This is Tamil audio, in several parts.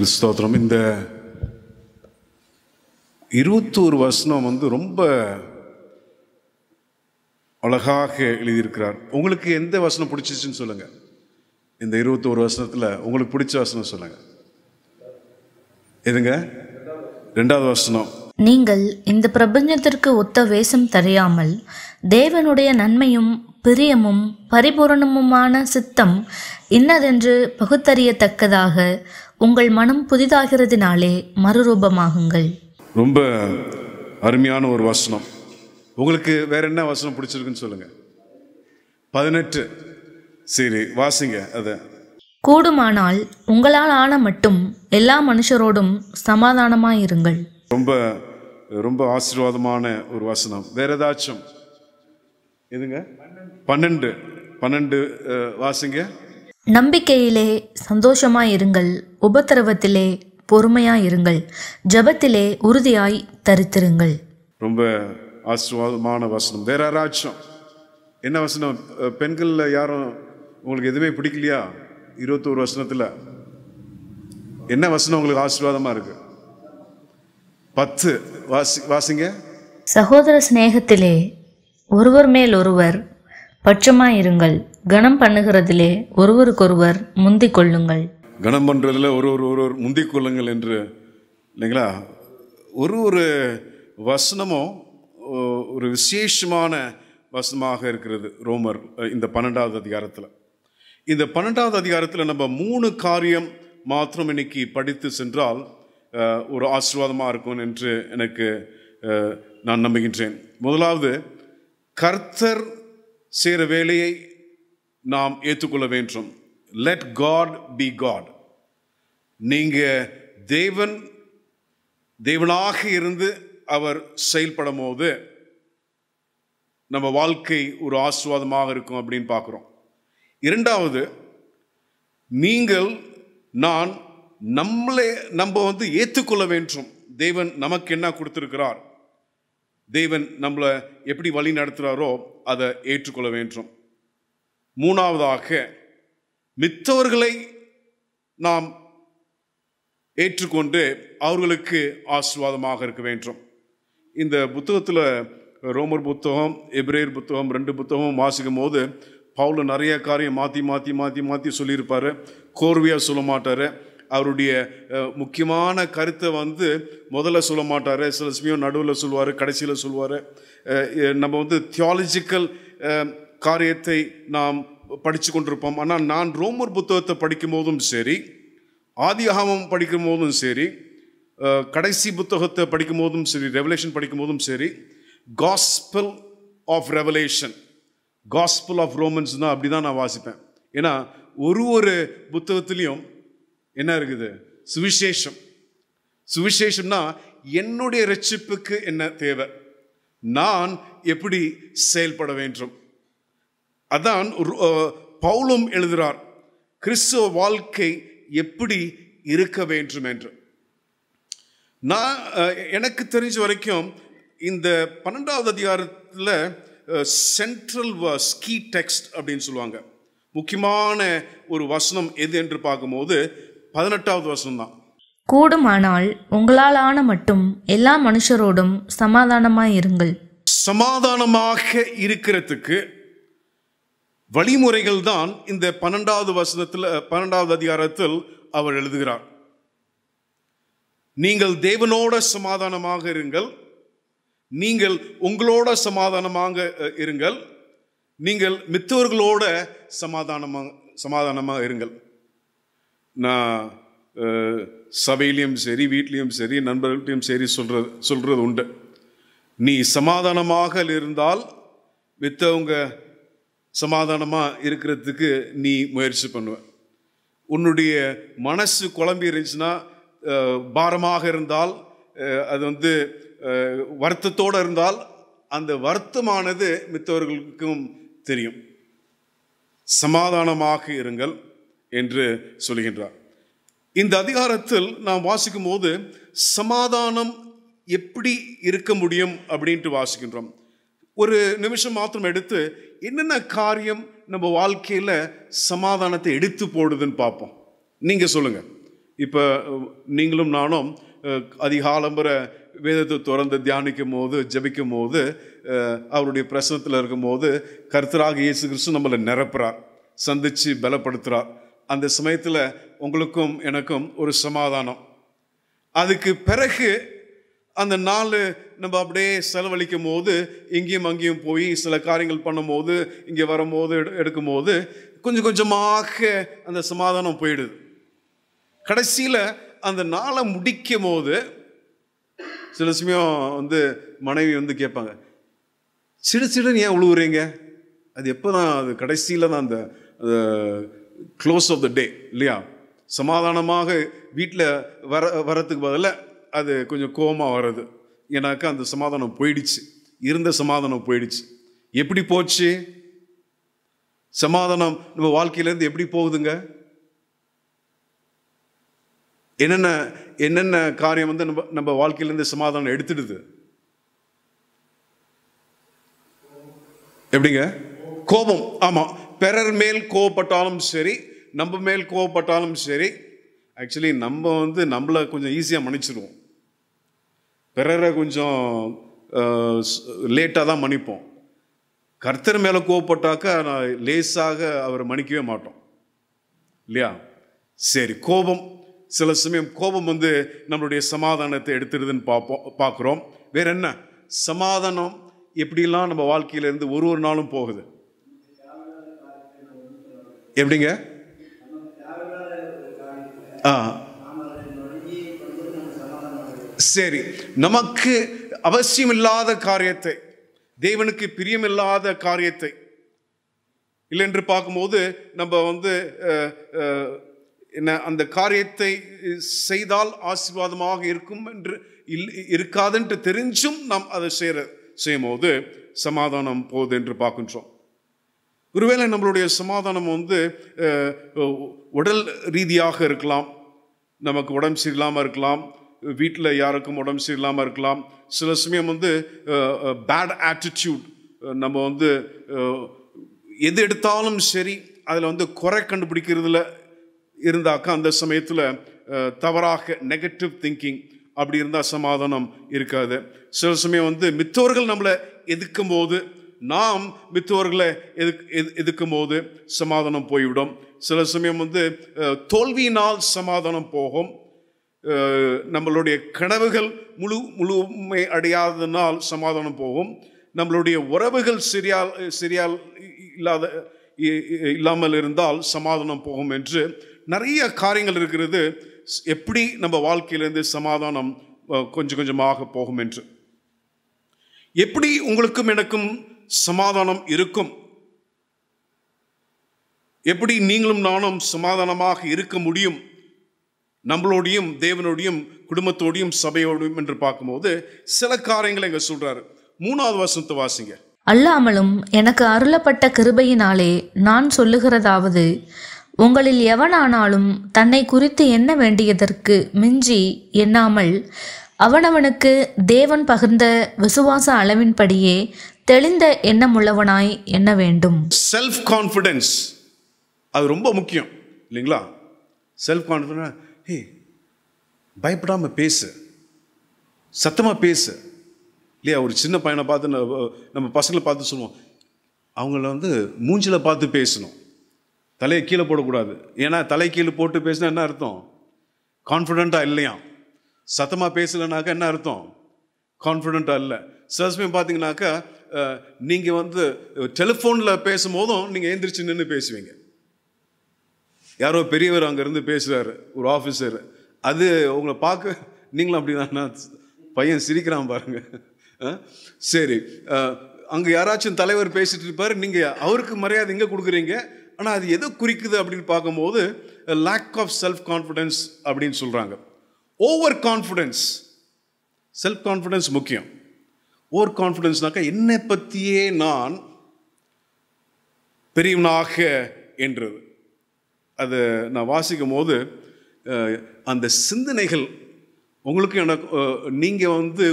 கர்த்தருக்கு ஸ்தோத்திரம் இந்த இருபத்தோரு வசனம் வந்து ரொம்ப அழகாக எழுதியிருக்கிறார் உங்களுக்கு எந்த வசனம் பிடிச்சிச்சுன்னு சொல்லுங்க இந்த இருபத்தோரு வசனத்தில் உங்களுக்கு பிடிச்ச வசனம் சொல்லுங்க எதுங்க ரெண்டாவது வசனம் நீங்கள் இந்த பிரபஞ்சத்திற்கு ஒத்த வேஷம் தெரியாமல் தேவனுடைய நன்மையும் பிரியமும் பரிபூரணமுமான சித்தம் இன்னதென்று பகுத்தறியத்தக்கதாக உங்கள் மனம் புதிதாகிறதுனாலே மறுரூபமாகுங்கள் ரொம்ப அருமையான ஒரு வசனம் உங்களுக்கு வேற என்ன வசனம் பிடிச்சிருக்குன்னு சொல்லுங்க பதினெட்டு சரி வாசிங்க அதை கூடுமானால் உங்களால் ஆன மட்டும் எல்லா மனுஷரோடும் சமாதானமாக இருங்கள் ரொம்ப ரொம்ப ஆசீர்வாதமான ஒரு வசனம் வேற ஏதாச்சும் எதுங்க பன்னெண்டு பன்னெண்டு வாசிங்க நம்பிக்கையிலே சந்தோஷமாக இருங்கள் உபத்திரவத்திலே பொறுமையாக இருங்கள் ஜபத்திலே உறுதியாய் தரித்திருங்கள் ரொம்ப ஆசிர்வாதமான வசனம் வேற யாராச்சும் என்ன வசனம் பெண்களில் யாரும் உங்களுக்கு எதுவுமே பிடிக்கலையா இருபத்தோரு வசனத்தில் என்ன வசனம் உங்களுக்கு ஆசீர்வாதமாக இருக்கு பத்து வாசி வாசிங்க சகோதர சிநேகத்திலே ஒருவர் மேல் ஒருவர் பட்சமாயிருங்கள் கணம் பண்ணுகிறதிலே ஒருவருக்கொருவர் முந்திக் கொள்ளுங்கள் கணம் பண்ணுறதுல ஒரு ஒரு ஒருவர் முந்திக் கொள்ளுங்கள் என்று இல்லைங்களா ஒரு ஒரு வசனமும் ஒரு விசேஷமான வசனமாக இருக்கிறது ரோமர் இந்த பன்னெண்டாவது அதிகாரத்தில் இந்த பன்னெண்டாவது அதிகாரத்தில் நம்ம மூணு காரியம் மாத்திரம் இன்னைக்கு படித்து சென்றால் ஒரு ஆசீர்வாதமாக இருக்கும் என்று எனக்கு நான் நம்புகின்றேன் முதலாவது கர்த்தர் செய்கிற வேலையை நாம் ஏற்றுக்கொள்ள வேண்டும் லெட் காட் பி காட் நீங்கள் தேவன் தேவனாக இருந்து அவர் செயல்படும் போது நம்ம வாழ்க்கை ஒரு ஆசுவாதமாக இருக்கும் அப்படின்னு பார்க்குறோம் இரண்டாவது நீங்கள் நான் நம்மளே நம்ம வந்து ஏற்றுக்கொள்ள வேண்டும் தேவன் நமக்கு என்ன கொடுத்துருக்கிறார் தேவன் நம்மளை எப்படி வழி நடத்துகிறாரோ அதை ஏற்றுக்கொள்ள வேண்டும் மூணாவதாக மித்தவர்களை நாம் ஏற்றுக்கொண்டு அவர்களுக்கு ஆசீர்வாதமாக இருக்க வேண்டும் இந்த புத்தகத்தில் ரோமர் புத்தகம் எப்ரேர் புத்தகம் ரெண்டு புத்தகமும் வாசிக்கும் போது பவுல நிறைய காரியம் மாற்றி மாற்றி மாற்றி மாற்றி சொல்லியிருப்பார் கோர்வையாக சொல்ல மாட்டார் அவருடைய முக்கியமான கருத்தை வந்து முதல்ல சொல்ல மாட்டார் சில சமயம் நடுவில் சொல்லுவார் கடைசியில் சொல்லுவார் நம்ம வந்து தியாலஜிக்கல் காரியத்தை நாம் படித்து கொண்டிருப்போம் ஆனால் நான் ரோமர் புத்தகத்தை படிக்கும் போதும் சரி ஆதிகாமம் படிக்கும் போதும் சரி கடைசி புத்தகத்தை படிக்கும் போதும் சரி ரெவலேஷன் படிக்கும் போதும் சரி gospel of revelation gospel of Romans தான் அப்படி தான் நான் வாசிப்பேன் ஏன்னா ஒரு ஒரு புத்தகத்துலேயும் என்ன இருக்குது சுவிசேஷம் சுவிசேஷம்னா என்னுடைய ரட்சிப்புக்கு என்ன தேவை நான் எப்படி செயல்பட வேண்டும் அதான் பவுலும் எழுதுகிறார் கிறிஸ்துவ வாழ்க்கை எப்படி இருக்க வேண்டும் என்று நான் எனக்கு தெரிஞ்ச வரைக்கும் இந்த பன்னெண்டாவது அதிகாரத்தில் சென்ட்ரல் ஸ்கீ டெக்ஸ்ட் அப்படின்னு சொல்லுவாங்க முக்கியமான ஒரு வசனம் எது என்று பார்க்கும்போது பதினெட்டாவது வருஷம்தான் கூடுமானால் ஆன மட்டும் எல்லா மனுஷரோடும் சமாதானமாக இருங்கள் சமாதானமாக இருக்கிறதுக்கு வழிமுறைகள் தான் இந்த பன்னெண்டாவது வசனத்தில் பன்னெண்டாவது அதிகாரத்தில் அவர் எழுதுகிறார் நீங்கள் தேவனோட சமாதானமாக இருங்கள் நீங்கள் உங்களோட சமாதானமாக இருங்கள் நீங்கள் மித்தவர்களோட சமாதானமாக சமாதானமாக இருங்கள் நான் சபையிலையும் சரி வீட்லேயும் சரி நண்பர்கள்ட்டையும் சரி சொல்கிறது சொல்கிறது உண்டு நீ சமாதானமாக இருந்தால் மித்தவங்க சமாதானமாக இருக்கிறதுக்கு நீ முயற்சி பண்ணுவ உன்னுடைய மனசு குழம்பி இருந்துச்சுன்னா பாரமாக இருந்தால் அது வந்து வருத்தத்தோடு இருந்தால் அந்த வருத்தமானது மித்தவர்களுக்கும் தெரியும் சமாதானமாக இருங்கள் என்று சொல்கின்றார் இந்த அதிகாரத்தில் நாம் வாசிக்கும் போது சமாதானம் எப்படி இருக்க முடியும் அப்படின்ட்டு வாசிக்கின்றோம் ஒரு நிமிஷம் மாத்திரம் எடுத்து என்னென்ன காரியம் நம்ம வாழ்க்கையில் சமாதானத்தை எடுத்து போடுதுன்னு பார்ப்போம் நீங்கள் சொல்லுங்கள் இப்போ நீங்களும் நானும் அதிகாலம்பர வேதத்தை திறந்து தியானிக்கும் போது ஜபிக்கும் போது அவருடைய பிரசனத்தில் இருக்கும் போது இயேசு கிறிஸ்து நம்மளை நிரப்புறார் சந்தித்து பலப்படுத்துகிறார் அந்த சமயத்தில் உங்களுக்கும் எனக்கும் ஒரு சமாதானம் அதுக்கு பிறகு அந்த நாள் நம்ம அப்படியே செலவழிக்கும் போது இங்கேயும் அங்கேயும் போய் சில காரியங்கள் பண்ணும்போது இங்கே வரும்போது எடு எடுக்கும்போது கொஞ்சம் கொஞ்சமாக அந்த சமாதானம் போயிடுது கடைசியில் அந்த நாளை முடிக்கும் போது சில சமயம் வந்து மனைவி வந்து கேட்பாங்க சிடு சிடுன்னு ஏன் உழுவுறீங்க அது எப்போ தான் அது கடைசியில் தான் அந்த க்ளோஸ் ஆஃப் த டே இல்லையா சமாதானமாக வீட்டில் வர வரத்துக்கு பதில் அது கொஞ்சம் கோபமாக வர்றது ஏன்னாக்கா அந்த சமாதானம் போயிடுச்சு இருந்த சமாதானம் போயிடுச்சு எப்படி போச்சு சமாதானம் நம்ம வாழ்க்கையிலேருந்து எப்படி போகுதுங்க என்னென்ன என்னென்ன காரியம் வந்து நம்ம நம்ம வாழ்க்கையிலேருந்து சமாதானம் எடுத்துடுது எப்படிங்க கோபம் ஆமாம் பிறர் மேல் கோவப்பட்டாலும் சரி நம்ம மேல் கோவப்பட்டாலும் சரி ஆக்சுவலி நம்ம வந்து நம்மளை கொஞ்சம் ஈஸியாக மன்னிச்சிடுவோம் பிறரை கொஞ்சம் லேட்டாக தான் மன்னிப்போம் கர்த்தர் மேலே கோவப்பட்டாக்க நான் லேசாக அவரை மன்னிக்கவே மாட்டோம் இல்லையா சரி கோபம் சில சமயம் கோபம் வந்து நம்மளுடைய சமாதானத்தை எடுத்துடுதுன்னு பார்ப்போம் பார்க்குறோம் வேற என்ன சமாதானம் எப்படிலாம் நம்ம வாழ்க்கையிலேருந்து ஒரு ஒரு நாளும் போகுது எப்படிங்க ஆ சரி நமக்கு அவசியமில்லாத காரியத்தை தேவனுக்கு பிரியமில்லாத காரியத்தை இல்லை என்று பார்க்கும்போது நம்ம வந்து என்ன அந்த காரியத்தை செய்தால் ஆசீர்வாதமாக இருக்கும் என்று இல் இருக்காதுன்ட்டு தெரிஞ்சும் நாம் அதை செய்கிற செய்யும் போது சமாதானம் போகுது என்று பார்க்கின்றோம் ஒருவேளை நம்மளுடைய சமாதானம் வந்து உடல் ரீதியாக இருக்கலாம் நமக்கு உடம்பு சரியில்லாமல் இருக்கலாம் வீட்டில் யாருக்கும் உடம்பு சரியில்லாமல் இருக்கலாம் சில சமயம் வந்து பேட் ஆட்டிடியூட் நம்ம வந்து எது எடுத்தாலும் சரி அதில் வந்து குறை கண்டுபிடிக்கிறதுல இருந்தாக்கா அந்த சமயத்தில் தவறாக நெகட்டிவ் திங்கிங் அப்படி இருந்தால் சமாதானம் இருக்காது சில சமயம் வந்து மித்தவர்கள் நம்மளை எதிர்க்கும் போது நாம் மித்தவர்களை எதுக்கு எது எதுக்கும் போது சமாதானம் போய்விடும் சில சமயம் வந்து தோல்வியினால் சமாதானம் போகும் நம்மளுடைய கனவுகள் முழு முழுமை அடையாததுனால் சமாதானம் போகும் நம்மளுடைய உறவுகள் சரியால் சரியால் இல்லாத இல்லாமல் இருந்தால் சமாதானம் போகும் என்று நிறைய காரியங்கள் இருக்கிறது எப்படி நம்ம வாழ்க்கையிலேருந்து சமாதானம் கொஞ்சம் கொஞ்சமாக போகும் என்று எப்படி உங்களுக்கும் எனக்கும் சமாதானம் இருக்கும் எப்படி நீங்களும் நானும் சமாதானமாக இருக்க முடியும் நம்மளோடையும் தேவனோடையும் குடும்பத்தோடையும் சபையோடையும் என்று பார்க்கும்போது சில காரியங்களை இங்கே சொல்கிறாரு மூணாவது வசனத்தை வாசிங்க அல்லாமலும் எனக்கு அருளப்பட்ட கிருபையினாலே நான் சொல்லுகிறதாவது உங்களில் எவனானாலும் தன்னை குறித்து என்ன வேண்டியதற்கு மிஞ்சி எண்ணாமல் அவனவனுக்கு தேவன் பகிர்ந்த விசுவாச அளவின்படியே தெளிந்த எண்ணமுள்ளவனாய் எண்ண வேண்டும் செல்ஃப் கான்ஃபிடென்ஸ் அது ரொம்ப முக்கியம் இல்லைங்களா செல்ஃப் கான்ஃபிடன்ஸ் ஹே பயப்படாமல் பேசு சத்தமாக பேசு இல்லையா ஒரு சின்ன பையனை பார்த்து நம்ம பசங்களை பார்த்து சொல்லுவோம் அவங்கள வந்து மூஞ்சில் பார்த்து பேசணும் தலையை கீழே போடக்கூடாது ஏன்னா தலை கீழே போட்டு பேசினா என்ன அர்த்தம் கான்ஃபிடண்ட்டாக இல்லையா சத்தமாக பேசலைனாக்கா என்ன அர்த்தம் கான்ஃபிடண்ட்டாக இல்லை சில சமயம் பார்த்தீங்கன்னாக்கா நீங்கள் வந்து டெலிஃபோனில் பேசும்போதும் நீங்கள் எந்திரிச்சு நின்று பேசுவீங்க யாரோ பெரியவர் அங்கேருந்து பேசுகிறார் ஒரு ஆஃபீஸர் அது உங்களை பார்க்க நீங்களும் அப்படின்னா பையன் சிரிக்கிறான் பாருங்க சரி அங்கே யாராச்சும் தலைவர் பேசிட்டு இருப்பார் நீங்கள் அவருக்கு மரியாதை எங்கே கொடுக்குறீங்க ஆனால் அது எதை குறிக்குது அப்படின்னு பார்க்கும்போது லேக் ஆஃப் செல்ஃப் கான்ஃபிடென்ஸ் அப்படின்னு சொல்கிறாங்க ஓவர் கான்ஃபிடென்ஸ் செல்ஃப் கான்ஃபிடென்ஸ் முக்கியம் ஓவர் கான்ஃபிடென்ஸ்னாக்கா என்னை பற்றியே நான் பெரியவனாக என்றது அது நான் வாசிக்கும் போது அந்த சிந்தனைகள் உங்களுக்கு எனக்கு நீங்கள் வந்து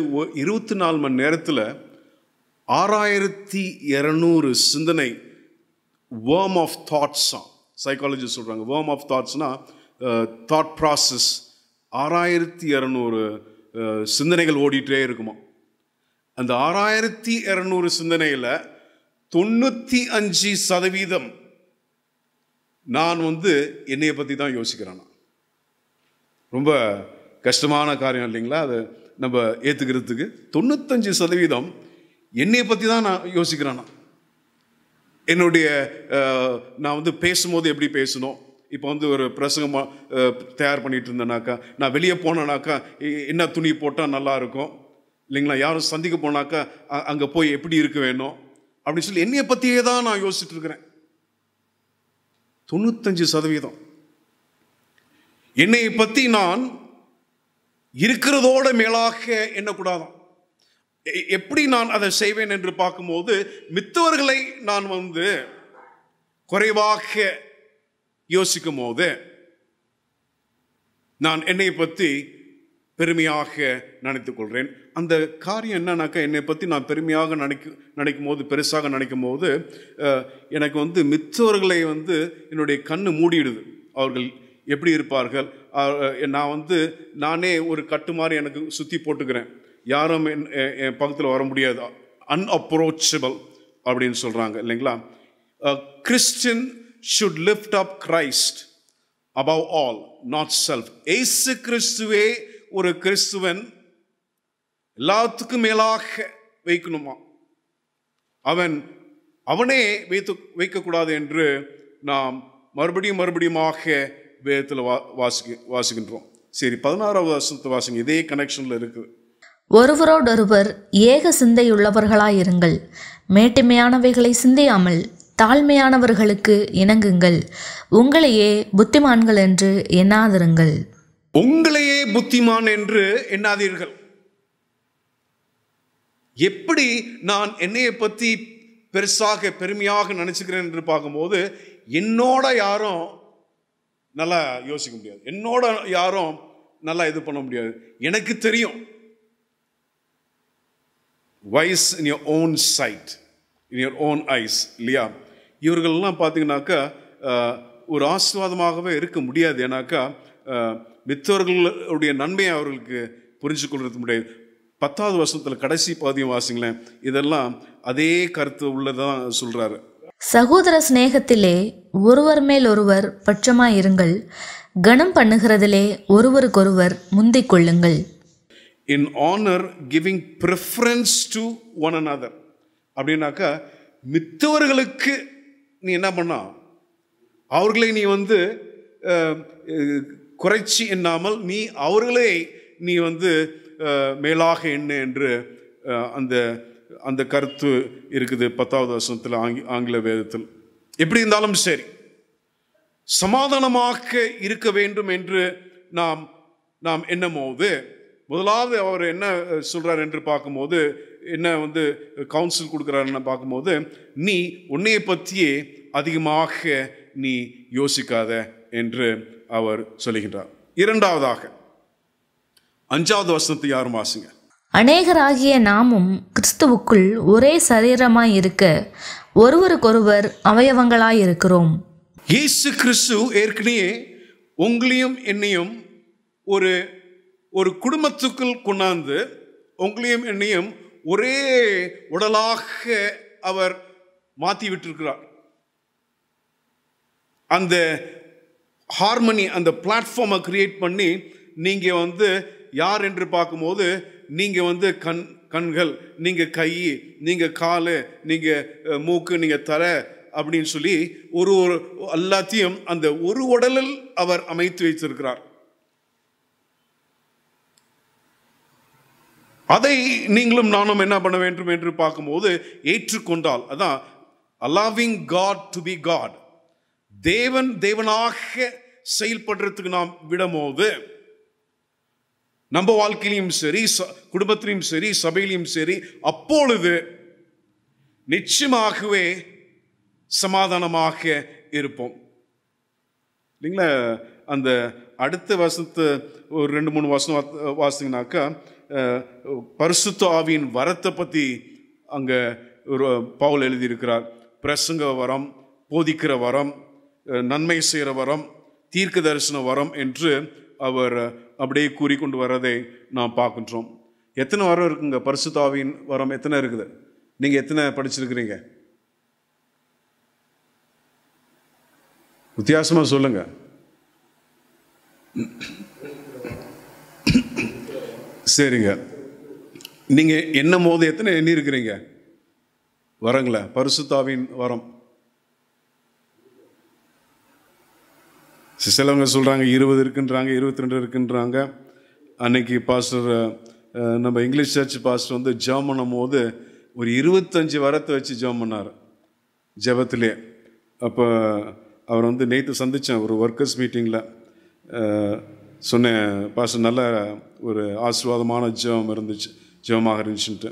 இருபத்தி நாலு மணி நேரத்தில் ஆறாயிரத்தி இரநூறு சிந்தனை வேர்ம் ஆஃப் தாட்ஸா சைக்காலஜிஸ்ட் சொல்கிறாங்க வேர்ம் ஆஃப் தாட்ஸ்னால் தாட் ப்ராசஸ் ஆறாயிரத்தி இரநூறு சிந்தனைகள் ஓடிட்டே இருக்குமா அந்த ஆறாயிரத்தி இரநூறு சிந்தனையில் தொண்ணூற்றி அஞ்சு சதவீதம் நான் வந்து என்னையை பற்றி தான் யோசிக்கிறேன் ரொம்ப கஷ்டமான காரியம் இல்லைங்களா அது நம்ம ஏற்றுக்கிறதுக்கு தொண்ணூத்தஞ்சு சதவீதம் என்னையை பற்றி தான் நான் யோசிக்கிறேன் என்னுடைய நான் வந்து பேசும்போது எப்படி பேசணும் இப்போ வந்து ஒரு பிரசங்கமாக தயார் பண்ணிகிட்டு இருந்தேனாக்கா நான் வெளியே போனேனாக்கா என்ன துணி போட்டால் நல்லாயிருக்கும் இல்லைங்களா யாரும் சந்திக்க போனாக்கா அங்கே போய் எப்படி இருக்க வேணும் அப்படின்னு சொல்லி என்னையை பற்றியே தான் நான் யோசிச்சுட்டு இருக்கிறேன் தொண்ணூத்தஞ்சு சதவீதம் என்னை பற்றி நான் இருக்கிறதோட மேலாக எண்ணக்கூடாதான் எப்படி நான் அதை செய்வேன் என்று பார்க்கும்போது மித்தவர்களை நான் வந்து குறைவாக யோசிக்கும் போது நான் என்னை பற்றி பெருமையாக நினைத்து கொள்கிறேன் அந்த காரியம் என்னன்னாக்கா என்னை பற்றி நான் பெருமையாக நினைக்க நினைக்கும் போது பெருசாக நினைக்கும் போது எனக்கு வந்து மிச்சவர்களை வந்து என்னுடைய கண்ணு மூடிடுது அவர்கள் எப்படி இருப்பார்கள் நான் வந்து நானே ஒரு கட்டு மாதிரி எனக்கு சுற்றி போட்டுக்கிறேன் யாரும் என் என் பக்கத்தில் வர முடியாது அன்அப்ரோச்சபிள் அப்படின்னு சொல்கிறாங்க இல்லைங்களா Christian should lift up Christ above all not self ஏசு கிறிஸ்துவே ஒரு கிறிஸ்துவன் எல்லாத்துக்கும் மேலாக வைக்கணுமா அவன் அவனே வைத்து வைக்கக்கூடாது என்று நாம் மறுபடியும் மறுபடியுமாக வேதத்தில் வா வாசிக்க வாசிக்கின்றோம் சரி பதினாறாவது வருஷத்து வாசிங்க இதே கனெக்ஷனில் இருக்குது ஒருவரோடொருவர் ஏக சிந்தையுள்ளவர்களாயிருங்கள் மேட்டுமையானவைகளை சிந்தியாமல் தாழ்மையானவர்களுக்கு இணங்குங்கள் உங்களையே புத்திமான்கள் என்று எண்ணாதிருங்கள் உங்களையே புத்திமான் என்று எண்ணாதீர்கள் எப்படி நான் என்னையை பற்றி பெருசாக பெருமையாக நினச்சிக்கிறேன் என்று பார்க்கும்போது என்னோட யாரும் நல்லா யோசிக்க முடியாது என்னோட யாரும் நல்லா இது பண்ண முடியாது எனக்கு தெரியும் wise in your own sight in your own eyes இல்லையா இவர்கள்லாம் பார்த்தீங்கன்னாக்கா ஒரு ஆசீர்வாதமாகவே இருக்க முடியாது ஏன்னாக்கா மித்தவர்களுடைய நன்மையை அவர்களுக்கு புரிஞ்சு கொள்வது முடியாது பத்தாவது வருஷத்தில் கடைசி பாதியம் வாசிங்களேன் இதெல்லாம் அதே கருத்து உள்ளதான் சொல்கிறாரு சகோதர சிநேகத்திலே ஒருவர் மேல் ஒருவர் பட்சமாக இருங்கள் கணம் பண்ணுகிறதிலே ஒருவருக்கொருவர் முந்திக் கொள்ளுங்கள் in honour giving preference to one another அப்படின்னாக்கா மித்தவர்களுக்கு நீ என்ன பண்ணா அவர்களை நீ வந்து குறைச்சி எண்ணாமல் நீ அவர்களே நீ வந்து மேலாக என்ன என்று அந்த அந்த கருத்து இருக்குது பத்தாவது வருஷத்தில் ஆங்கி ஆங்கில வேதத்தில் எப்படி இருந்தாலும் சரி சமாதானமாக இருக்க வேண்டும் என்று நாம் நாம் என்னமோது முதலாவது அவர் என்ன சொல்கிறார் என்று பார்க்கும்போது என்ன வந்து கவுன்சில் கொடுக்குறாருன்னு பார்க்கும்போது நீ உன்னையை பற்றியே அதிகமாக நீ யோசிக்காத என்று அவர் சொல்லுகின்றார் இரண்டாவதாக அஞ்சாவது வசனத்தை யாரும் வாசுங்க அநேகராகிய நாமும் கிறிஸ்துவுக்குள் ஒரே சரீரமாய் இருக்க ஒருவருக்கொருவர் அவயவங்களாய் இருக்கிறோம் இயேசு கிறிஸ்து ஏற்கனவே உங்களையும் என்னையும் ஒரு ஒரு குடும்பத்துக்குள் கொண்டாந்து உங்களையும் என்னையும் ஒரே உடலாக அவர் மாற்றி விட்டிருக்கிறார் அந்த ஹார்மனி அந்த பிளாட்ஃபார்மை க்ரியேட் பண்ணி நீங்கள் வந்து யார் என்று பார்க்கும்போது நீங்கள் வந்து கண் கண்கள் நீங்கள் கை நீங்கள் கால் நீங்கள் மூக்கு நீங்கள் தலை அப்படின்னு சொல்லி ஒரு ஒரு எல்லாத்தையும் அந்த ஒரு உடலில் அவர் அமைத்து வைத்திருக்கிறார் அதை நீங்களும் நானும் என்ன பண்ண வேண்டும் என்று பார்க்கும்போது ஏற்றுக்கொண்டால் அதான் allowing God to be God தேவன் தேவனாக செயல்படுறதுக்கு நாம் விடும்போது நம்ம வாழ்க்கையிலையும் சரி குடும்பத்திலையும் சரி சபையிலையும் சரி அப்பொழுது நிச்சயமாகவே சமாதானமாக இருப்போம் இல்லைங்களா அந்த அடுத்த வசத்து ஒரு ரெண்டு மூணு வசனம் வாசிங்கனாக்கா பரிசுத்த ஆவியின் வரத்தை பற்றி அங்கே ஒரு பவுல் எழுதியிருக்கிறார் பிரசங்க வரம் போதிக்கிற வரம் நன்மை செய்கிற வரம் தீர்க்க தரிசன வரம் என்று அவர் அப்படியே கூறிக்கொண்டு வர்றதை நாம் பார்க்கின்றோம் எத்தனை வரம் இருக்குங்க பரிசுத்தாவின் வரம் எத்தனை இருக்குது நீங்கள் எத்தனை படிச்சிருக்கிறீங்க வித்தியாசமாக சொல்லுங்க சரிங்க நீங்கள் என்ன போது எத்தனை எண்ணி இருக்கிறீங்க வரங்களேன் பரிசுத்தாவின் வரம் சிலவங்க சொல்கிறாங்க இருபது இருக்குன்றாங்க இருபத்தி ரெண்டு இருக்குன்றாங்க அன்னைக்கு பாஸ்டர் நம்ம இங்கிலீஷ் சர்ச் பாஸ்டர் வந்து ஜெபம் பண்ணும் போது ஒரு இருபத்தஞ்சி வரத்தை வச்சு ஜெபம் பண்ணார் ஜெபத்திலே அப்போ அவர் வந்து நேற்று சந்தித்தேன் ஒரு ஒர்க்கர்ஸ் மீட்டிங்கில் சொன்னேன் பாஸ்டர் நல்ல ஒரு ஆசீர்வாதமான ஜெபம் இருந்துச்சு ஜெபமாக இருந்துச்சுன்ட்டு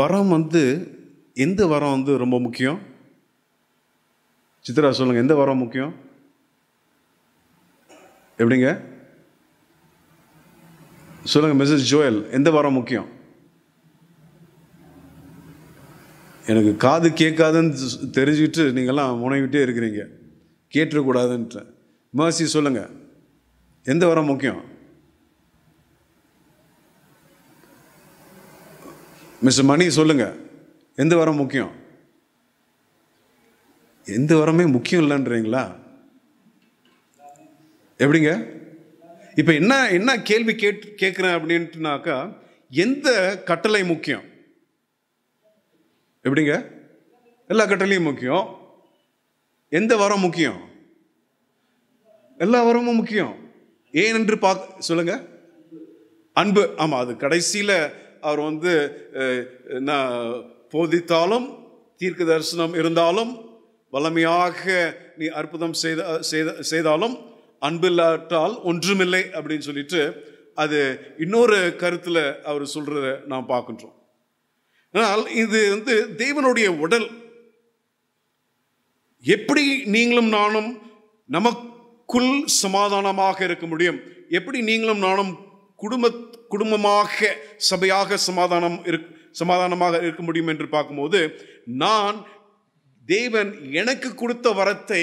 வரம் வந்து எந்த வரம் வந்து ரொம்ப முக்கியம் சித்ரா சொல்லுங்கள் எந்த வரம் முக்கியம் எப்படிங்க சொல்லுங்கள் மிஸ்ஸஸ் ஜோயல் எந்த வரம் முக்கியம் எனக்கு காது கேட்காதுன்னு தெரிஞ்சுக்கிட்டு நீங்கள்லாம் முனைவிட்டே இருக்கிறீங்க கேட்டுறக்கூடாதுன்ட்டு மர்சி சொல்லுங்கள் எந்த வரம் முக்கியம் மிஸ்டர் மணி சொல்லுங்கள் எந்த வரம் முக்கியம் எந்த வரமே முக்கியம் இல்லைன்றீங்களா எப்படிங்க இப்போ என்ன என்ன கேள்வி கேட் கேட்குறேன் அப்படின்ட்டுனாக்கா எந்த கட்டளை முக்கியம் எப்படிங்க எல்லா கட்டளையும் முக்கியம் எந்த வரம் முக்கியம் எல்லா வரமும் முக்கியம் ஏன் என்று பார்க்க சொல்லுங்க அன்பு ஆமாம் அது கடைசியில் அவர் வந்து நான் போதித்தாலும் தீர்க்க தரிசனம் இருந்தாலும் வல்லமையாக நீ அற்புதம் செய்த செய்த செய்தாலும் அன்பில்லாட்டால் ஒன்றுமில்லை அப்படின்னு சொல்லிட்டு அது இன்னொரு கருத்தில் அவர் சொல்கிறத நாம் பார்க்கின்றோம் ஆனால் இது வந்து தேவனுடைய உடல் எப்படி நீங்களும் நானும் நமக்குள் சமாதானமாக இருக்க முடியும் எப்படி நீங்களும் நானும் குடும்ப குடும்பமாக சபையாக சமாதானம் இரு சமாதானமாக இருக்க முடியும் என்று பார்க்கும்போது நான் தேவன் எனக்கு கொடுத்த வரத்தை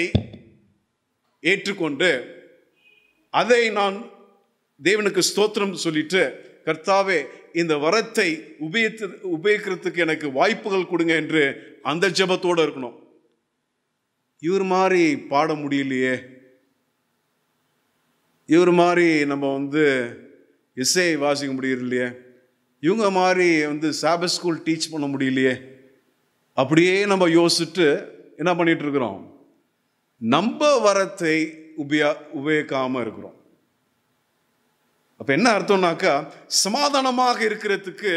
ஏற்றுக்கொண்டு அதை நான் தேவனுக்கு ஸ்தோத்திரம் சொல்லிட்டு கர்த்தாவே இந்த வரத்தை உபயோகித்து உபயோகிக்கிறதுக்கு எனக்கு வாய்ப்புகள் கொடுங்க என்று அந்த ஜபத்தோடு இருக்கணும் இவர் மாதிரி பாட முடியலையே இவர் மாதிரி நம்ம வந்து இசையை வாசிக்க முடியலையே இவங்க மாதிரி வந்து சாப ஸ்கூல் டீச் பண்ண முடியலையே அப்படியே நம்ம யோசிச்சுட்டு என்ன பண்ணிட்டு இருக்கிறோம் நம்ம வரத்தை உபயா உபயோகிக்காமல் இருக்கிறோம் அப்போ என்ன அர்த்தம்னாக்கா சமாதானமாக இருக்கிறதுக்கு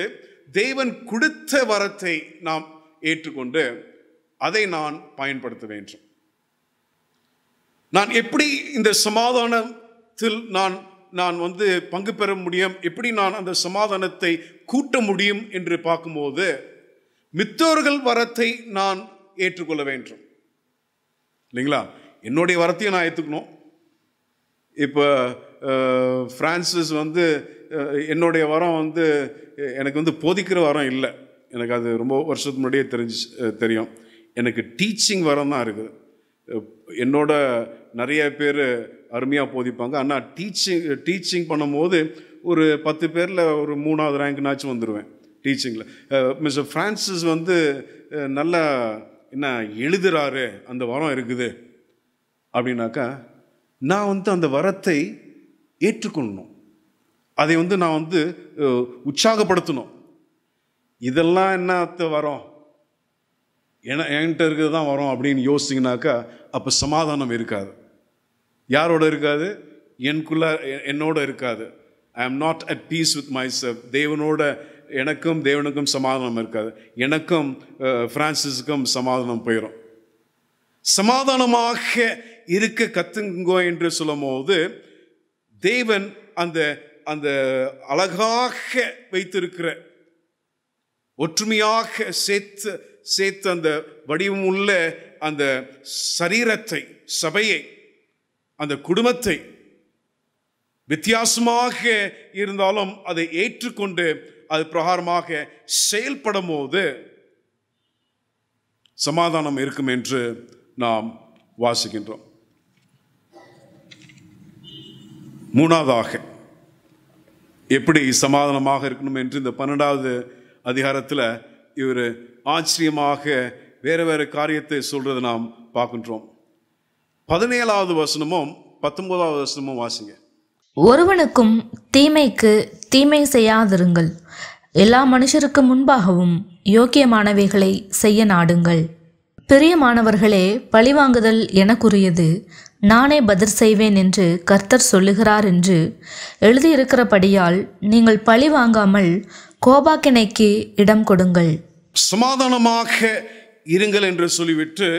தேவன் கொடுத்த வரத்தை நாம் ஏற்றுக்கொண்டு அதை நான் பயன்படுத்த வேண்டும் நான் எப்படி இந்த சமாதானத்தில் நான் நான் வந்து பங்கு பெற முடியும் எப்படி நான் அந்த சமாதானத்தை கூட்ட முடியும் என்று பார்க்கும்போது மித்தோர்கள் வரத்தை நான் ஏற்றுக்கொள்ள வேண்டும் இல்லைங்களா என்னுடைய வரத்தையும் நான் ஏற்றுக்கணும் இப்போ ஃப்ரான்சிஸ் வந்து என்னுடைய வரம் வந்து எனக்கு வந்து போதிக்கிற வரம் இல்லை எனக்கு அது ரொம்ப வருஷத்துக்கு முன்னாடியே தெரிஞ்சு தெரியும் எனக்கு டீச்சிங் வரம் தான் இருக்குது என்னோட நிறைய பேர் அருமையாக போதிப்பாங்க ஆனால் டீச்சிங் டீச்சிங் பண்ணும்போது ஒரு பத்து பேரில் ஒரு மூணாவது ரேங்க்னாச்சும் வந்துடுவேன் டீச்சிங்கில் மிஸ்டர் ஃப்ரான்சிஸ் வந்து நல்லா என்ன எழுதுகிறாரு அந்த வரம் இருக்குது அப்படின்னாக்கா நான் வந்து அந்த வரத்தை ஏற்றுக்கொள்ளணும் அதை வந்து நான் வந்து உற்சாகப்படுத்தணும் இதெல்லாம் என்னத்த வரும் ஏன்னா என்கிட்ட இருக்கிறது தான் வரும் அப்படின்னு யோசிச்சிங்கனாக்கா அப்போ சமாதானம் இருக்காது யாரோட இருக்காது என்குள்ள என்னோட இருக்காது I am not at peace with myself தேவனோட எனக்கும் தேவனுக்கும் சமாதானம் இருக்காது எனக்கும் ஃப்ரான்சிஸுக்கும் சமாதானம் போயிடும் சமாதானமாக இருக்க கத்துங்கோ என்று சொல்லும் போது தேவன் அந்த அந்த அழகாக வைத்திருக்கிற ஒற்றுமையாக சேர்த்து சேர்த்து அந்த வடிவம் உள்ள அந்த சரீரத்தை சபையை அந்த குடும்பத்தை வித்தியாசமாக இருந்தாலும் அதை ஏற்றுக்கொண்டு அது பிரகாரமாக செயல்படும் போது சமாதானம் இருக்கும் என்று நாம் வாசிக்கின்றோம் மூணாவதாக எப்படி சமாதானமாக இருக்கணும் என்று இந்த பன்னெண்டாவது அதிகாரத்தில் இவர் ஆச்சரியமாக வேறு வேறு காரியத்தை சொல்கிறது நாம் பார்க்கின்றோம் பதினேழாவது வசனமும் பத்தொன்பதாவது வசனமும் வாசிங்க ஒருவனுக்கும் தீமைக்கு தீமை செய்யாதிருங்கள் எல்லா மனுஷருக்கு முன்பாகவும் யோக்கியமானவைகளை செய்ய நாடுங்கள் பிரியமானவர்களே பழிவாங்குதல் எனக்குரியது நானே பதில் செய்வேன் என்று கர்த்தர் சொல்லுகிறார் என்று எழுதியிருக்கிறபடியால் நீங்கள் பழி வாங்காமல் கோபாக்கினைக்கு இடம் கொடுங்கள் சமாதானமாக இருங்கள் என்று சொல்லிவிட்டு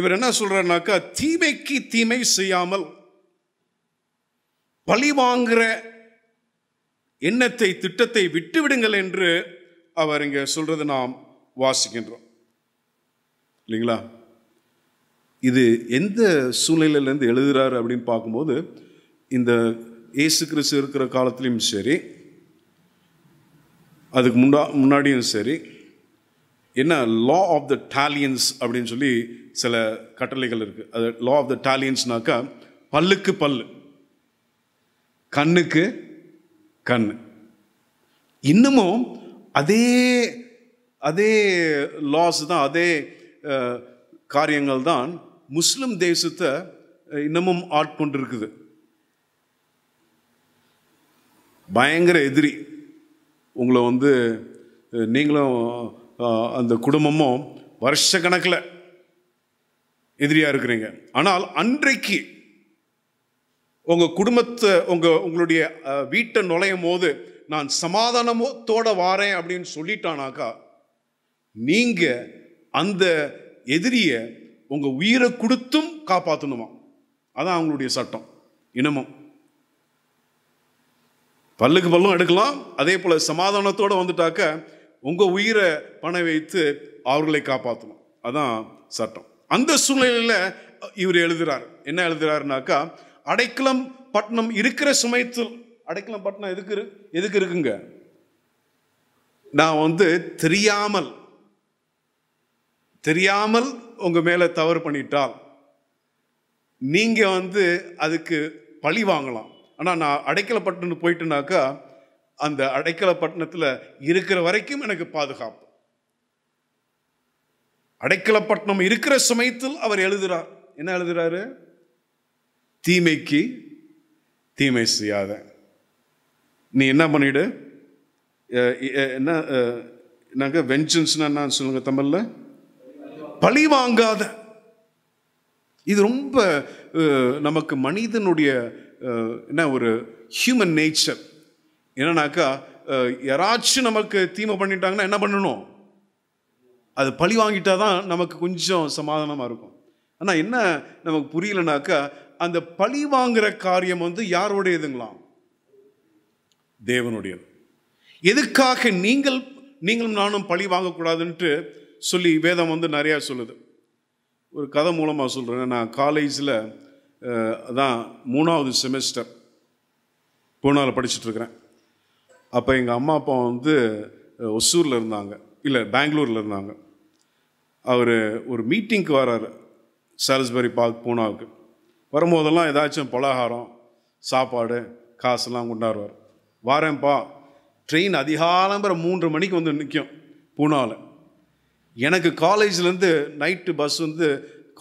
இவர் என்ன சொல்றாருனாக்கா தீமைக்கு தீமை செய்யாமல் பழி வாங்குற எண்ணத்தை திட்டத்தை விட்டுவிடுங்கள் என்று அவர் இங்கே சொல்கிறது நாம் வாசிக்கின்றோம் இல்லைங்களா இது எந்த சூழ்நிலையிலேருந்து எழுதுகிறார் அப்படின்னு பார்க்கும்போது இந்த இயேசு கிறிஸ்து இருக்கிற காலத்துலேயும் சரி அதுக்கு முன்னா முன்னாடியும் சரி என்ன லா ஆஃப் த டாலியன்ஸ் அப்படின்னு சொல்லி சில கட்டளைகள் இருக்குது அது லா ஆஃப் த டாலியன்ஸ்னாக்கா பல்லுக்கு பல்லு கண்ணுக்கு கண் இன்னமும் அதே அதே லாஸ் தான் அதே காரியங்கள் தான் முஸ்லிம் தேசத்தை இன்னமும் ஆட்கொண்டிருக்குது பயங்கர எதிரி உங்களை வந்து நீங்களும் அந்த குடும்பமும் வருஷ கணக்கில் எதிரியாக இருக்கிறீங்க ஆனால் அன்றைக்கு உங்கள் குடும்பத்தை உங்கள் உங்களுடைய வீட்டை நுழையும் போது நான் சமாதானமோத்தோட வாரேன் அப்படின்னு சொல்லிட்டானாக்கா நீங்கள் அந்த எதிரியை உங்கள் உயிரை கொடுத்தும் காப்பாற்றணுமா அதான் அவங்களுடைய சட்டம் இனமும் பல்லுக்கு பல்லும் எடுக்கலாம் அதே போல் சமாதானத்தோடு வந்துட்டாக்க உங்கள் உயிரை பணம் வைத்து அவர்களை காப்பாற்றணும் அதான் சட்டம் அந்த சூழ்நிலையில் இவர் எழுதுகிறார் என்ன எழுதுகிறாருனாக்கா அடைக்கலம் பட்டணம் இருக்கிற சுமயத்தில் அடைக்கலம் பட்டணம் எதுக்கு எதுக்கு இருக்குங்க நான் வந்து தெரியாமல் தெரியாமல் உங்கள் மேலே தவறு பண்ணிட்டால் நீங்கள் வந்து அதுக்கு பழி வாங்கலாம் ஆனால் நான் அடைக்கலப்பட்டினம் போயிட்டுனாக்கா அந்த அடைக்கலப்பட்டினத்தில் இருக்கிற வரைக்கும் எனக்கு பாதுகாப்பு அடைக்கலப்பட்டினம் இருக்கிற சமயத்தில் அவர் எழுதுகிறார் என்ன எழுதுகிறாரு தீமைக்கு தீமை செய்யாத நீ என்ன பண்ணிவிடு என்ன நாங்கள் வெஞ்சன்ஸ்னா என்ன சொல்லுங்க தமிழில் பழி வாங்காத இது ரொம்ப நமக்கு மனிதனுடைய என்ன ஒரு ஹியூமன் நேச்சர் என்னன்னாக்கா யாராச்சும் நமக்கு தீமை பண்ணிட்டாங்கன்னா என்ன பண்ணணும் அது பழி வாங்கிட்டா தான் நமக்கு கொஞ்சம் சமாதானமாக இருக்கும் ஆனால் என்ன நமக்கு புரியலனாக்கா அந்த பழி வாங்குற காரியம் வந்து யாருடையதுங்களாம் தேவனுடைய எதுக்காக நீங்கள் நீங்களும் நானும் பழி வாங்கக்கூடாதுன்ட்டு சொல்லி வேதம் வந்து நிறையா சொல்லுது ஒரு கதை மூலமாக சொல்கிறேன் நான் காலேஜில் அதான் மூணாவது செமஸ்டர் பூனாவில் படிச்சுட்ருக்குறேன் அப்போ எங்கள் அம்மா அப்பா வந்து ஒசூரில் இருந்தாங்க இல்லை பெங்களூரில் இருந்தாங்க அவர் ஒரு மீட்டிங்க்கு வர்றார் சாலஸ்பரி பார்க் பூனாவுக்கு வரும்போதெல்லாம் ஏதாச்சும் பலகாரம் சாப்பாடு காசுலாம் கொண்டாடுவார் வாரேன்ப்பா ட்ரெயின் அதிகாலம்புற மூன்று மணிக்கு வந்து நிற்கும் பூனாவில் எனக்கு காலேஜ்லேருந்து நைட்டு பஸ் வந்து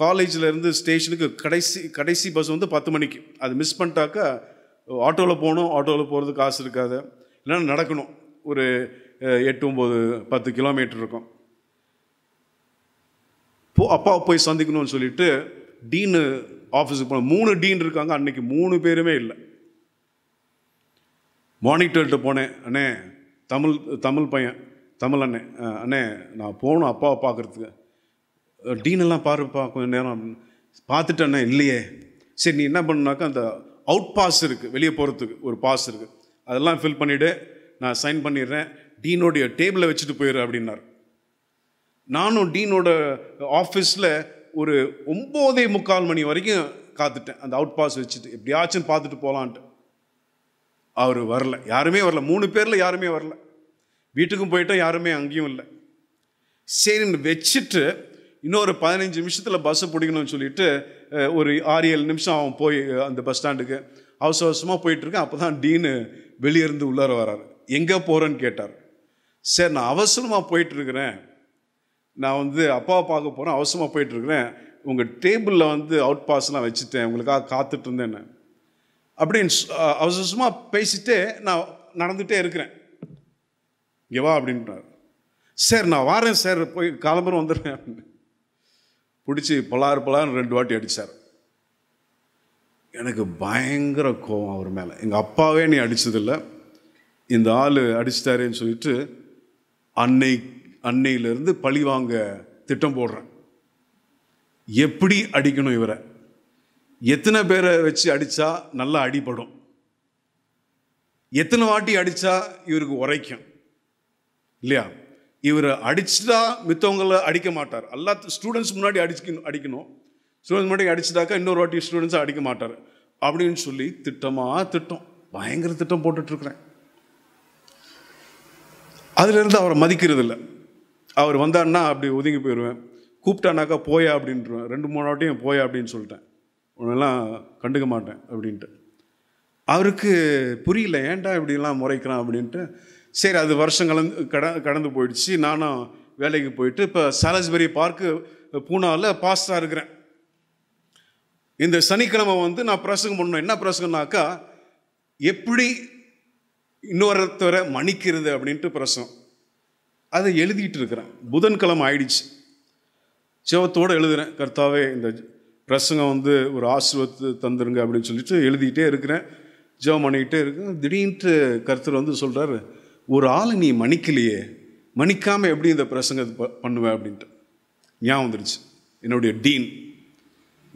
காலேஜிலேருந்து ஸ்டேஷனுக்கு கடைசி கடைசி பஸ் வந்து பத்து மணிக்கு அது மிஸ் பண்ணிட்டாக்கா ஆட்டோவில் போகணும் ஆட்டோவில் போகிறது காசு இருக்காது இல்லைன்னா நடக்கணும் ஒரு எட்டு ஒம்பது பத்து கிலோமீட்டர் இருக்கும் போ அப்பா போய் சந்திக்கணும்னு சொல்லிட்டு டீனு ஆஃபீஸுக்கு போன மூணு டீன் இருக்காங்க அன்னைக்கு மூணு பேருமே இல்லை மானிட்டர்கிட்ட போனேன் அண்ணே தமிழ் தமிழ் பையன் தமிழ் அண்ணே அண்ணே நான் போகணும் அப்பாவை பார்க்குறதுக்கு டீனெல்லாம் பாருப்பா கொஞ்சம் நேரம் பார்த்துட்டு அண்ணே இல்லையே சரி நீ என்ன பண்ணுனாக்கா அந்த அவுட் பாஸ் இருக்குது வெளியே போகிறதுக்கு ஒரு பாஸ் இருக்குது அதெல்லாம் ஃபில் பண்ணிவிடு நான் சைன் பண்ணிடுறேன் டீனோடைய டேபிளை வச்சுட்டு போயிடு அப்படின்னார் நானும் டீனோட ஆஃபீஸில் ஒரு ஒம்போதே முக்கால் மணி வரைக்கும் காத்துட்டேன் அந்த அவுட் பாஸ் வச்சுட்டு எப்படியாச்சும் பார்த்துட்டு போகலான்ட்டு அவர் வரல யாருமே வரல மூணு பேரில் யாருமே வரல வீட்டுக்கும் போயிட்டோம் யாருமே அங்கேயும் இல்லை சரின்னு வச்சுட்டு இன்னொரு பதினஞ்சு நிமிஷத்தில் பஸ்ஸை பிடிக்கணும்னு சொல்லிட்டு ஒரு ஆறு ஏழு நிமிஷம் அவன் போய் அந்த பஸ் ஸ்டாண்டுக்கு அவசர அவசரமாக போயிட்டுருக்கேன் அப்போ தான் டீனு வெளியே இருந்து உள்ளார வர்றார் எங்கே போகிறேன்னு கேட்டார் சரி நான் அவசரமாக போயிட்டுருக்குறேன் நான் வந்து அப்பாவை பார்க்க போகிறேன் அவசரமாக போயிட்டுருக்குறேன் உங்கள் டேபிளில் வந்து அவுட் பாஸ்லாம் வச்சுட்டேன் உங்களுக்காக காத்துட்டு இருந்தேன்னு அப்படின்னு அவசரமாக பேசிட்டே நான் நடந்துகிட்டே இருக்கிறேன் இங்கே வா அப்படின்றார் சார் நான் வாரேன் சார் போய் காலம்பரம் வந்துடுறேன் பிடிச்சி பலாறு பலார் ரெண்டு வாட்டி அடித்தார் எனக்கு பயங்கர கோவம் அவர் மேலே எங்கள் அப்பாவே நீ அடித்ததில்லை இந்த ஆள் அடிச்சிட்டாருன்னு சொல்லிட்டு அன்னை அன்னையிலிருந்து பழி வாங்க திட்டம் போடுறேன் எப்படி அடிக்கணும் இவரை எத்தனை பேரை வச்சு அடித்தா நல்லா அடிபடும் எத்தனை வாட்டி அடித்தா இவருக்கு உரைக்கும் இல்லையா இவர் அடிச்சுட்டா மித்தவங்களை அடிக்க மாட்டார் எல்லா ஸ்டூடெண்ட்ஸ் முன்னாடி அடிச்சுக்கணும் அடிக்கணும் ஸ்டூடெண்ட்ஸ் முன்னாடி அடிச்சுட்டாக்கா இன்னொரு வாட்டி ஸ்டூடெண்ட்ஸை அடிக்க மாட்டார் அப்படின்னு சொல்லி திட்டமாக திட்டம் பயங்கர திட்டம் போட்டுட்ருக்குறேன் அதுலேருந்து அவரை மதிக்கிறது இல்லை அவர் வந்தார்னா அப்படி ஒதுங்கி போயிடுவேன் கூப்பிட்டானாக்கா போயா அப்படின்ட்டுருவேன் ரெண்டு மூணு வாட்டியும் போயா அப்படின்னு சொல்லிட்டேன் உன்னெல்லாம் கண்டுக்க மாட்டேன் அப்படின்ட்டு அவருக்கு புரியல ஏன்டா இப்படிலாம் முறைக்கிறான் அப்படின்ட்டு சரி அது வருஷம் கலந்து கட கடந்து போயிடுச்சு நானும் வேலைக்கு போயிட்டு இப்போ சாலஸ்பெரி பார்க்கு பூனாவில் பாஸ்டாக இருக்கிறேன் இந்த சனிக்கிழமை வந்து நான் பிரசங்கம் பண்ணேன் என்ன பிரசங்கம்னாக்கா எப்படி இன்னொருத்தரை மன்னிக்கிறது அப்படின்ட்டு பிரசங்கம் அதை எழுதிட்டு இருக்கிறேன் புதன்கிழமை ஆயிடுச்சு சிவத்தோடு எழுதுகிறேன் கர்த்தாவே இந்த பிரசங்கம் வந்து ஒரு ஆசிர்வத்து தந்துருங்க அப்படின்னு சொல்லிட்டு எழுதிக்கிட்டே இருக்கிறேன் ஜெபம் பண்ணிக்கிட்டே இருக்கேன் திடீர்னு கருத்தர் வந்து சொல்கிறார் ஒரு ஆள் நீ மன்னிக்கலையே மன்னிக்காமல் எப்படி இந்த பிரசங்கத்தை பண்ணுவேன் அப்படின்ட்டு ஞாபகம் வந்துருச்சு என்னுடைய டீன்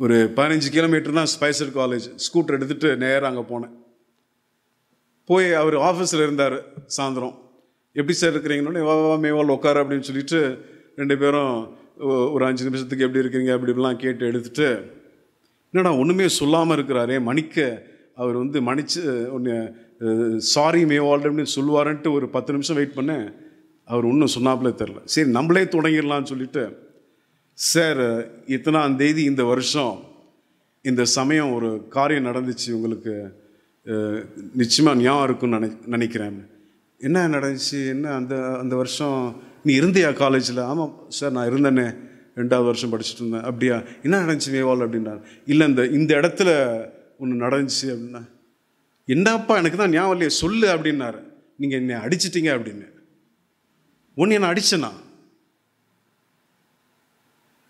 ஒரு பதினஞ்சு கிலோமீட்டர் தான் ஸ்பைசர் காலேஜ் ஸ்கூட்டர் எடுத்துகிட்டு நேராக அங்கே போனேன் போய் அவர் ஆஃபீஸில் இருந்தார் சாயந்தரம் எப்படி சார் இருக்கிறீங்கன்னு வா மேவால் உட்காரு அப்படின்னு சொல்லிட்டு ரெண்டு பேரும் ஒரு அஞ்சு நிமிஷத்துக்கு எப்படி இருக்கிறீங்க அப்படி இப்படிலாம் கேட்டு எடுத்துட்டு என்னடா ஒன்றுமே சொல்லாமல் இருக்கிறாரே மணிக்க அவர் வந்து மன்னிச்சு ஒன்று சாரி மேவால் அப்படின்னு சொல்லுவாருன்ட்டு ஒரு பத்து நிமிஷம் வெயிட் பண்ணேன் அவர் ஒன்றும் சொன்னாப்பிலே தெரில சரி நம்மளே தொடங்கிடலான்னு சொல்லிட்டு சார் இத்தனாம் தேதி இந்த வருஷம் இந்த சமயம் ஒரு காரியம் நடந்துச்சு உங்களுக்கு நிச்சயமாக ஞாபகம் இருக்குன்னு நினை நினைக்கிறேன் என்ன நடந்துச்சு என்ன அந்த அந்த வருஷம் நீ இருந்தியா காலேஜில் ஆமாம் சார் நான் இருந்தேனே ரெண்டாவது வருஷம் படிச்சுட்டு இருந்தேன் அப்படியா என்ன நடந்துச்சு மேவால் அப்படின்னா இல்லை இந்த இந்த இடத்துல ஒன்று நடந்துச்சு அப்படின்னா என்னப்பா எனக்கு தான் ஞாபகம் இல்லையே சொல்லு அப்படின்னாரு நீங்கள் என்னை அடிச்சிட்டீங்க அப்படின்னு ஒன்று என்னை அடிச்சனா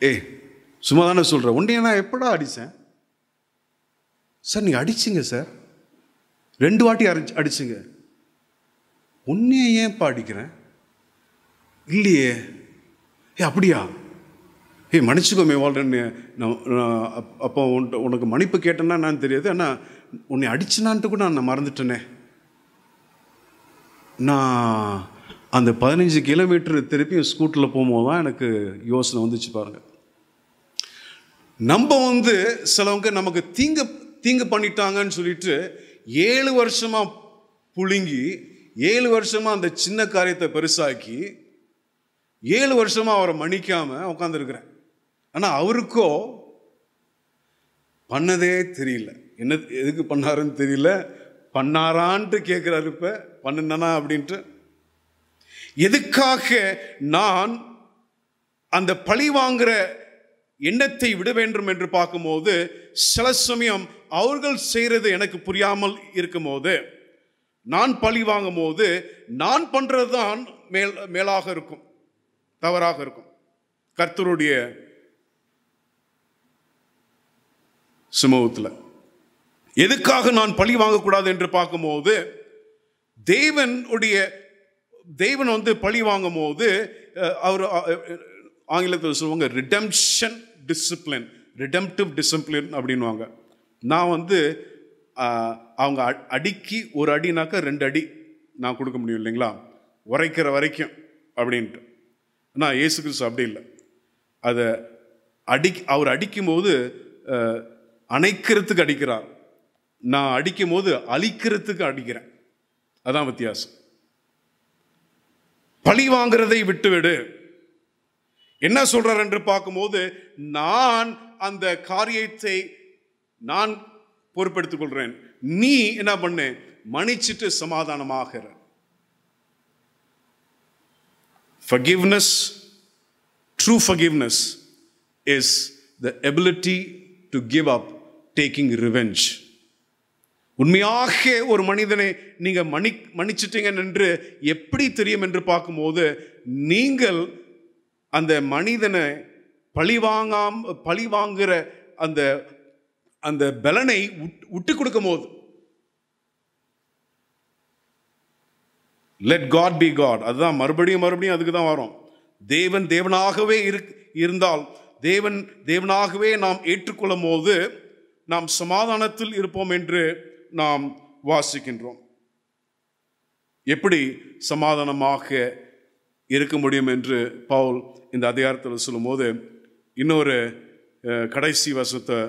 ஏ சும்மா தானே சொல்கிறேன் ஒன்றைய நான் எப்படா அடித்தேன் சார் நீங்கள் அடிச்சிங்க சார் ரெண்டு வாட்டி அடிச்சிங்க உன்னையே ஏன் பாடிக்கிறேன் இல்லையே ஏ அப்படியா ஏய் மன்னிச்சுக்கோமே வாழ்றன்னு நான் அப்போ உனக்கு மன்னிப்பு கேட்டேன்னா நான் தெரியாது ஆனால் உன்னை அடிச்சுனான்ட்டு கூட நான் மறந்துட்டேனே நான் அந்த பதினஞ்சு கிலோமீட்டர் திருப்பியும் ஸ்கூட்டில் போகும்போது தான் எனக்கு யோசனை வந்துச்சு பாருங்கள் நம்ம வந்து சிலவங்க நமக்கு தீங்கு தீங்கு பண்ணிட்டாங்கன்னு சொல்லிட்டு ஏழு வருஷமாக புழுங்கி ஏழு வருஷமாக அந்த சின்ன காரியத்தை பெருசாக்கி ஏழு வருஷமாக அவரை மன்னிக்காமல் உட்காந்துருக்குறேன் ஆனால் அவருக்கோ பண்ணதே தெரியல என்ன எதுக்கு பண்ணாருன்னு தெரியல பண்ணாரான்ட்டு கேட்குறாரு இப்போ பண்ணினா அப்படின்ட்டு எதுக்காக நான் அந்த பழி வாங்குகிற எண்ணத்தை விட வேண்டும் என்று பார்க்கும்போது சில சமயம் அவர்கள் செய்கிறது எனக்கு புரியாமல் இருக்கும்போது நான் பழி வாங்கும் போது நான் பண்ணுறது தான் மேல் மேலாக இருக்கும் தவறாக இருக்கும் கர்த்தருடைய சுமூகத்தில் எதுக்காக நான் பழி வாங்கக்கூடாது என்று பார்க்கும்போது தேவனுடைய தேவன் வந்து பழி வாங்கும் போது அவர் ஆங்கிலத்தில் சொல்லுவாங்க ரிடம்ஷன் டிசிப்ளின் ரிடம்டிவ் டிசிப்ளின் அப்படின்வாங்க நான் வந்து அவங்க அடிக்கு ஒரு அடினாக்கா ரெண்டு அடி நான் கொடுக்க முடியும் இல்லைங்களா உரைக்கிற வரைக்கும் அப்படின்ட்டு ஆனால் இயேசு கிறிஸ்து அப்படி இல்லை அதை அடி அவர் அடிக்கும்போது அணைக்கிறதுக்கு அடிக்கிறார் நான் அடிக்கும் போது அழிக்கிறதுக்கு அடிக்கிறேன் அதான் வித்தியாசம் பழி வாங்குறதை விட்டுவிடு என்ன சொல்றார் என்று பார்க்கும்போது நான் அந்த காரியத்தை நான் பொறுப்பெடுத்துக் கொள்கிறேன் நீ என்ன பண்ணு மன்னிச்சிட்டு சமாதானமாகிற forgiveness true forgiveness is the ability to give up taking revenge உண்மையாக ஒரு மனிதனை நீங்கள் மணி மன்னிச்சிட்டீங்க என்று எப்படி தெரியும் என்று பார்க்கும்போது நீங்கள் அந்த மனிதனை பழிவாங்காம் பழி வாங்குகிற அந்த அந்த பலனை விட்டு கொடுக்கும் போது லெட் காட் பி காட் அதுதான் மறுபடியும் மறுபடியும் அதுக்கு தான் வரும் தேவன் தேவனாகவே இருந்தால் தேவன் தேவனாகவே நாம் ஏற்றுக்கொள்ளும் போது நாம் சமாதானத்தில் இருப்போம் என்று நாம் வாசிக்கின்றோம் எப்படி சமாதானமாக இருக்க முடியும் என்று பவுல் இந்த அதிகாரத்தில் சொல்லும்போது இன்னொரு கடைசி வசத்தை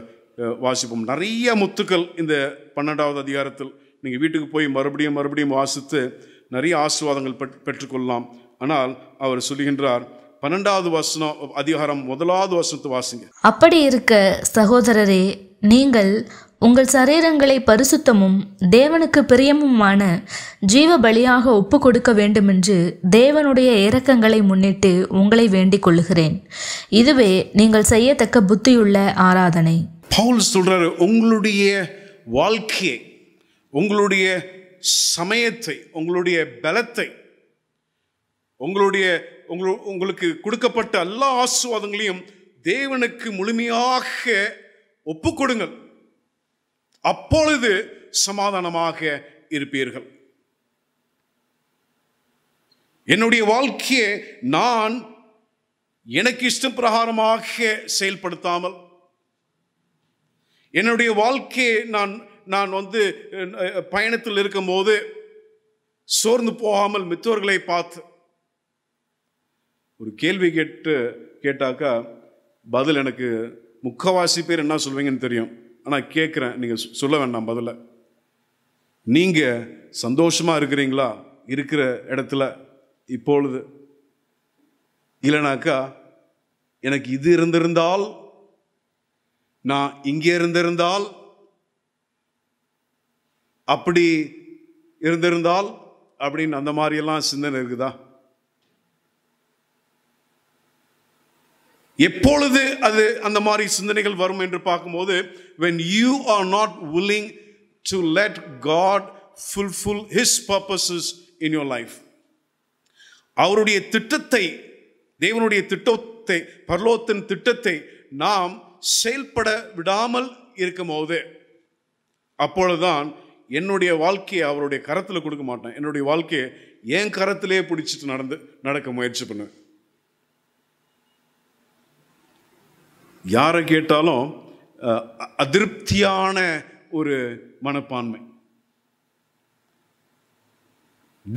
வாசிப்போம் நிறைய முத்துக்கள் இந்த பன்னெண்டாவது அதிகாரத்தில் நீங்கள் வீட்டுக்கு போய் மறுபடியும் மறுபடியும் வாசித்து நிறைய ஆசிர்வாதங்கள் பெற்றுக்கொள்ளலாம் ஆனால் அவர் சொல்லுகின்றார் பன்னெண்டாவது வசனம் அதிகாரம் முதலாவது வசனத்தை வாசிங்க அப்படி இருக்க சகோதரரே நீங்கள் உங்கள் சரீரங்களை பரிசுத்தமும் தேவனுக்கு பிரியமுமான ஜீவ பலியாக ஒப்பு கொடுக்க வேண்டுமென்று தேவனுடைய இரக்கங்களை முன்னிட்டு உங்களை வேண்டிக் கொள்ளுகிறேன் இதுவே நீங்கள் செய்யத்தக்க புத்தியுள்ள ஆராதனை பவுல் சொல்கிறாரு உங்களுடைய வாழ்க்கையை உங்களுடைய சமயத்தை உங்களுடைய பலத்தை உங்களுடைய உங்களுக்கு கொடுக்கப்பட்ட எல்லா ஆசுவாதங்களையும் தேவனுக்கு முழுமையாக ஒப்பு கொடுங்கள் அப்பொழுது சமாதானமாக இருப்பீர்கள் என்னுடைய வாழ்க்கையை நான் எனக்கு இஷ்ட பிரகாரமாக செயல்படுத்தாமல் என்னுடைய வாழ்க்கையை நான் நான் வந்து பயணத்தில் இருக்கும்போது சோர்ந்து போகாமல் மித்தவர்களை பார்த்து ஒரு கேள்வி கேட்டு கேட்டாக்கா பதில் எனக்கு முக்கவாசி பேர் என்ன சொல்வீங்கன்னு தெரியும் ஆனால் கேட்குறேன் நீங்கள் சொல்ல வேண்டாம் பதில நீங்கள் சந்தோஷமாக இருக்கிறீங்களா இருக்கிற இடத்துல இப்பொழுது இல்லைனாக்கா எனக்கு இது இருந்திருந்தால் நான் இங்கே இருந்திருந்தால் அப்படி இருந்திருந்தால் அப்படின்னு அந்த மாதிரியெல்லாம் சிந்தனை இருக்குதா எப்பொழுது அது அந்த மாதிரி சிந்தனைகள் வரும் என்று பார்க்கும்போது when you are not willing to let God fulfil his purposes in your life அவருடைய திட்டத்தை தேவனுடைய திட்டத்தை பர்லோத்தின் திட்டத்தை நாம் செயல்பட விடாமல் இருக்கும்போது அப்பொழுதுதான் என்னுடைய வாழ்க்கையை அவருடைய கரத்தில் கொடுக்க மாட்டேன் என்னுடைய வாழ்க்கையை என் கரத்திலே பிடிச்சிட்டு நடந்து நடக்க முயற்சி பண்ணுவேன் யாரை கேட்டாலும் அதிருப்தியான ஒரு மனப்பான்மை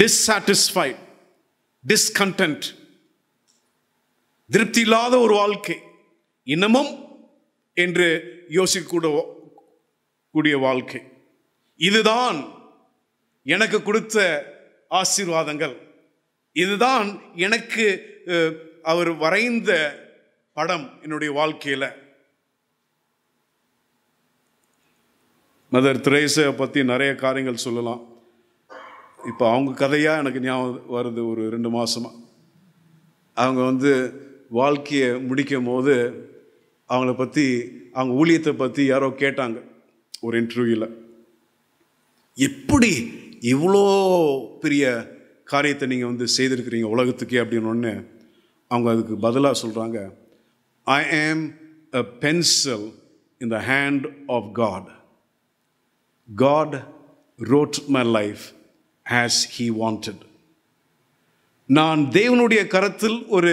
டிஸ்சாட்டிஸ்ஃபைட் டிஸ்கண்ட் திருப்தி இல்லாத ஒரு வாழ்க்கை இன்னமும் என்று யோசிக்கூட கூடிய வாழ்க்கை இதுதான் எனக்கு கொடுத்த ஆசீர்வாதங்கள் இதுதான் எனக்கு அவர் வரைந்த படம் என்னுடைய வாழ்க்கையில் மதர் திரேசை பற்றி நிறைய காரியங்கள் சொல்லலாம் இப்போ அவங்க கதையாக எனக்கு ஞாபகம் வருது ஒரு ரெண்டு மாதமாக அவங்க வந்து வாழ்க்கையை முடிக்கும் போது அவங்கள பற்றி அவங்க ஊழியத்தை பற்றி யாரோ கேட்டாங்க ஒரு இன்டர்வியூவில் எப்படி இவ்வளோ பெரிய காரியத்தை நீங்கள் வந்து செய்திருக்கிறீங்க உலகத்துக்கே அப்படின்னு அவங்க அதுக்கு பதிலாக சொல்கிறாங்க I am a pencil in the hand of God God wrote my life as he wanted நான் தேவனுடைய கரத்தில் ஒரு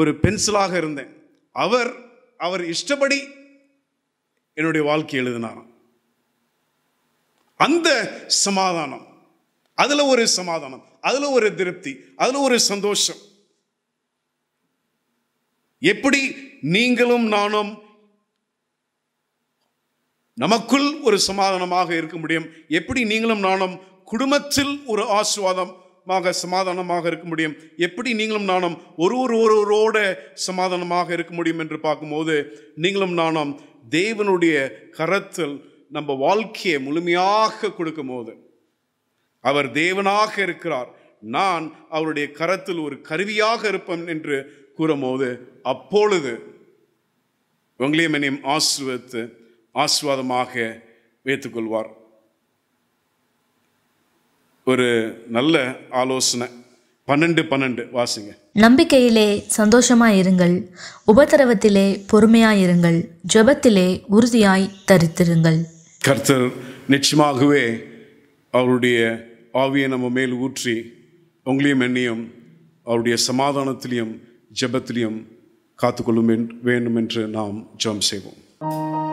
ஒரு பென்சிலாக இருந்தேன் அவர் அவர் இஷ்டப்படி என்னுடைய வாழ்க்கை எழுதினாராம் அந்த சமாதானம் அதில் ஒரு சமாதானம் அதில் ஒரு திருப்தி அதில் ஒரு சந்தோஷம் எப்படி நீங்களும் நானும் நமக்குள் ஒரு சமாதானமாக இருக்க முடியும் எப்படி நீங்களும் நானும் குடும்பத்தில் ஒரு ஆசுவாதம் மாக சமாதானமாக இருக்க முடியும் எப்படி நீங்களும் நானும் ஒரு ஒரு ஒருவரோட சமாதானமாக இருக்க முடியும் என்று பார்க்கும்போது நீங்களும் நானும் தேவனுடைய கரத்தில் நம்ம வாழ்க்கையை முழுமையாக கொடுக்கும் போது அவர் தேவனாக இருக்கிறார் நான் அவருடைய கரத்தில் ஒரு கருவியாக இருப்பேன் என்று கூறும்போது அப்பொழுது உங்களையும் என்னையும் ஆசிர்வத்து ஆசிர்வாதமாக வைத்துக்கொள்வார் ஒரு நல்ல ஆலோசனை பன்னெண்டு பன்னெண்டு வாசிங்க நம்பிக்கையிலே சந்தோஷமா இருங்கள் உபதரவத்திலே பொறுமையா இருங்கள் ஜெபத்திலே உறுதியாய் தரித்திருங்கள் கர்த்தர் நிச்சயமாகவே அவருடைய ஆவியை நம்ம மேல் ஊற்றி உங்களையும் என்னையும் அவருடைய சமாதானத்திலையும் ஜபத்திலையும் காத்துக்கொள்ளும் வேண்டும் என்று நாம் ஜெபம் செய்வோம்